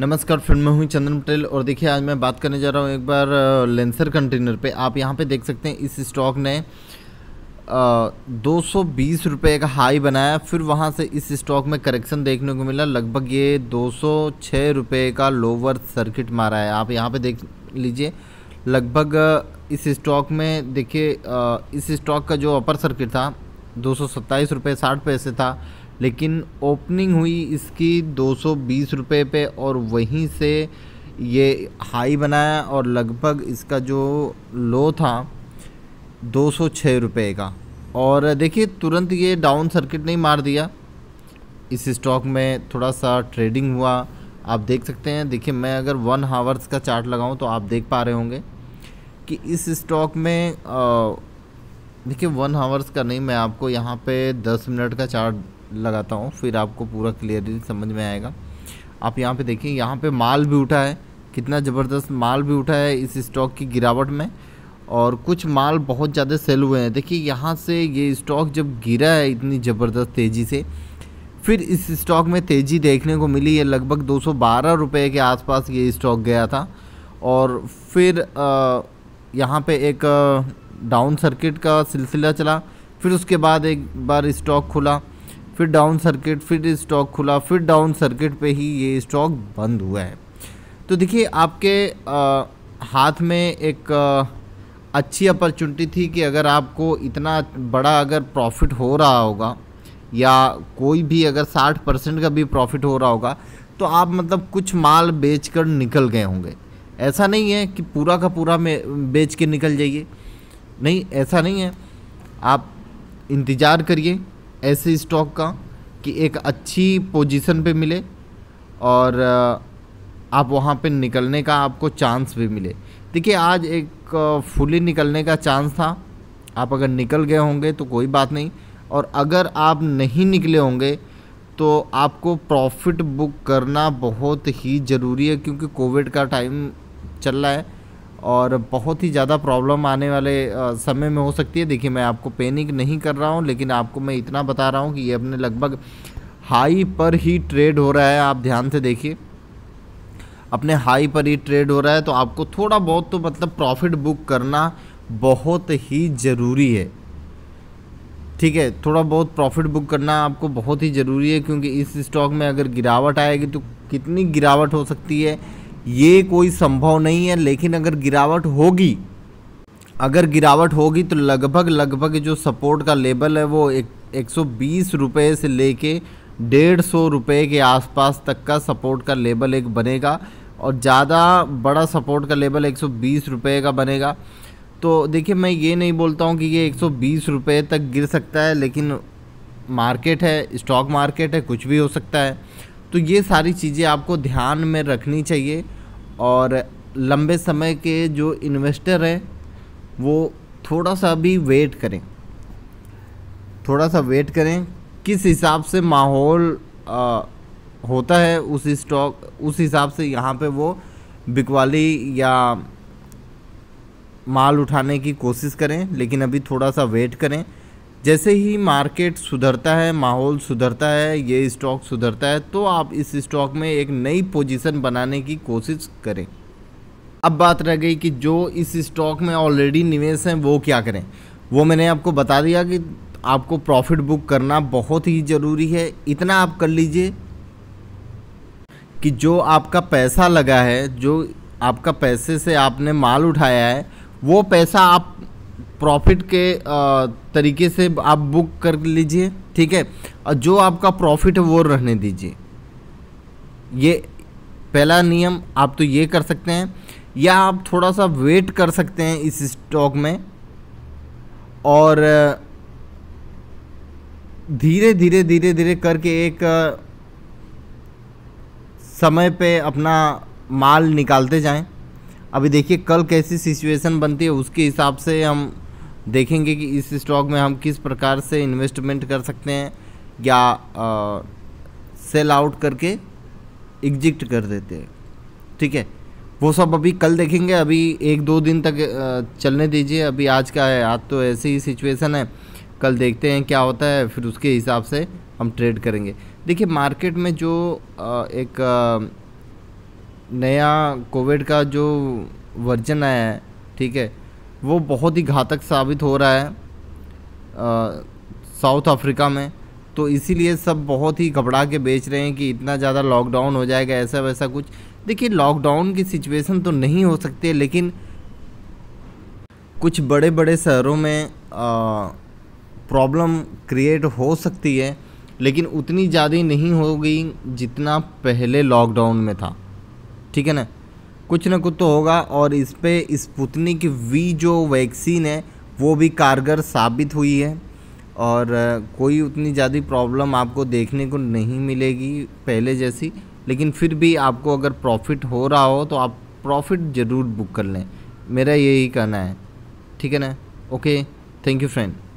नमस्कार फ्रेंड मैं हूँ चंद्रन पटेल और देखिए आज मैं बात करने जा रहा हूँ एक बार लेंसर कंटेनर पे आप यहाँ पे देख सकते हैं इस स्टॉक ने दो सौ का हाई बनाया फिर वहाँ से इस स्टॉक में करेक्शन देखने को मिला लगभग ये दो सौ का लोअर सर्किट मारा है आप यहाँ पे देख लीजिए लगभग इस स्टॉक में देखिए इस स्टॉक का जो अपर सर्किट था दो सौ पैसे था लेकिन ओपनिंग हुई इसकी दो सौ रुपये पे और वहीं से ये हाई बनाया और लगभग इसका जो लो था दो सौ रुपये का और देखिए तुरंत ये डाउन सर्किट नहीं मार दिया इस स्टॉक में थोड़ा सा ट्रेडिंग हुआ आप देख सकते हैं देखिए मैं अगर वन हावर्स का चार्ट लगाऊं तो आप देख पा रहे होंगे कि इस स्टॉक में देखिए वन हावर्स का नहीं मैं आपको यहाँ पे दस मिनट का चार्ट लगाता हूँ फिर आपको पूरा क्लियरली समझ में आएगा आप यहाँ पे देखिए यहाँ पे माल भी उठा है कितना ज़बरदस्त माल भी उठा है इस स्टॉक की गिरावट में और कुछ माल बहुत ज़्यादा सेल हुए हैं देखिए यहाँ से ये स्टॉक जब गिरा है इतनी ज़बरदस्त तेज़ी से फिर इस स्टॉक में तेज़ी देखने को मिली है लगभग दो सौ के आसपास ये स्टॉक गया था और फिर यहाँ पे एक डाउन सर्किट का सिलसिला चला फिर उसके बाद एक बार स्टॉक खुला फिर डाउन सर्किट फिर स्टॉक खुला फिर डाउन सर्किट पे ही ये स्टॉक बंद हुआ है तो देखिए आपके आ, हाथ में एक आ, अच्छी अपॉर्चुनिटी थी कि अगर आपको इतना बड़ा अगर प्रॉफिट हो रहा होगा या कोई भी अगर साठ परसेंट का भी प्रॉफिट हो रहा होगा तो आप मतलब कुछ माल बेच कर निकल गए होंगे ऐसा नहीं है कि पूरा का पूरा में बेच के निकल जाइए नहीं ऐसा नहीं है आप इंतज़ार करिए ऐसे स्टॉक का कि एक अच्छी पोजीशन पे मिले और आप वहाँ पे निकलने का आपको चांस भी मिले देखिए आज एक फुली निकलने का चांस था आप अगर निकल गए होंगे तो कोई बात नहीं और अगर आप नहीं निकले होंगे तो आपको प्रॉफिट बुक करना बहुत ही ज़रूरी है क्योंकि कोविड का टाइम चल रहा है और बहुत ही ज़्यादा प्रॉब्लम आने वाले समय में हो सकती है देखिए मैं आपको पैनिक नहीं कर रहा हूँ लेकिन आपको मैं इतना बता रहा हूँ कि ये अपने लगभग हाई पर ही ट्रेड हो रहा है आप ध्यान से देखिए अपने हाई पर ही ट्रेड हो रहा है तो आपको थोड़ा बहुत तो मतलब प्रॉफिट बुक करना बहुत ही ज़रूरी है ठीक है थोड़ा बहुत प्रॉफिट बुक करना आपको बहुत ही ज़रूरी है क्योंकि इस स्टॉक में अगर गिरावट आएगी तो कितनी गिरावट हो सकती है ये कोई संभव नहीं है लेकिन अगर गिरावट होगी अगर गिरावट होगी तो लगभग लगभग जो सपोर्ट का लेवल है वो एक एक सौ बीस रुपये से लेके डेढ़ सौ रुपये के आसपास तक का सपोर्ट का लेवल एक बनेगा और ज़्यादा बड़ा सपोर्ट का लेवल एक सौ बीस रुपये का बनेगा तो देखिए मैं ये नहीं बोलता हूँ कि ये एक सौ बीस रुपये तक गिर सकता है लेकिन मार्केट है स्टॉक मार्केट है कुछ भी हो सकता है तो ये सारी चीज़ें आपको ध्यान में रखनी चाहिए और लंबे समय के जो इन्वेस्टर हैं वो थोड़ा सा भी वेट करें थोड़ा सा वेट करें किस हिसाब से माहौल होता है उस स्टॉक उस हिसाब से यहाँ पे वो बिकवाली या माल उठाने की कोशिश करें लेकिन अभी थोड़ा सा वेट करें जैसे ही मार्केट सुधरता है माहौल सुधरता है ये स्टॉक सुधरता है तो आप इस स्टॉक में एक नई पोजीशन बनाने की कोशिश करें अब बात रह गई कि जो इस स्टॉक में ऑलरेडी निवेश हैं वो क्या करें वो मैंने आपको बता दिया कि आपको प्रॉफिट बुक करना बहुत ही ज़रूरी है इतना आप कर लीजिए कि जो आपका पैसा लगा है जो आपका पैसे से आपने माल उठाया है वो पैसा आप प्रॉफिट के तरीके से आप बुक कर लीजिए ठीक है और जो आपका प्रॉफिट है वो रहने दीजिए ये पहला नियम आप तो ये कर सकते हैं या आप थोड़ा सा वेट कर सकते हैं इस स्टॉक में और धीरे धीरे धीरे धीरे करके एक समय पे अपना माल निकालते जाएं अभी देखिए कल कैसी सिचुएशन बनती है उसके हिसाब से हम देखेंगे कि इस स्टॉक में हम किस प्रकार से इन्वेस्टमेंट कर सकते हैं या आ, सेल आउट करके एग्जिट कर देते हैं ठीक है वो सब अभी कल देखेंगे अभी एक दो दिन तक चलने दीजिए अभी आज का है आज तो ऐसी ही सिचुएशन है कल देखते हैं क्या होता है फिर उसके हिसाब से हम ट्रेड करेंगे देखिए मार्केट में जो एक नया कोविड का जो वर्जन आया है ठीक है वो बहुत ही घातक साबित हो रहा है साउथ अफ्रीका में तो इसीलिए सब बहुत ही घबरा के बेच रहे हैं कि इतना ज़्यादा लॉकडाउन हो जाएगा ऐसा वैसा कुछ देखिए लॉकडाउन की सिचुएशन तो नहीं हो सकती लेकिन कुछ बड़े बड़े शहरों में प्रॉब्लम क्रिएट हो सकती है लेकिन उतनी ज़्यादा नहीं होगी जितना पहले लॉकडाउन में था ठीक है ना कुछ ना कुछ तो होगा और इस पर स्पुतनिक वी जो वैक्सीन है वो भी कारगर साबित हुई है और कोई उतनी ज़्यादा प्रॉब्लम आपको देखने को नहीं मिलेगी पहले जैसी लेकिन फिर भी आपको अगर प्रॉफिट हो रहा हो तो आप प्रॉफिट ज़रूर बुक कर लें मेरा यही कहना है ठीक है ना ओके थैंक यू फ्रेंड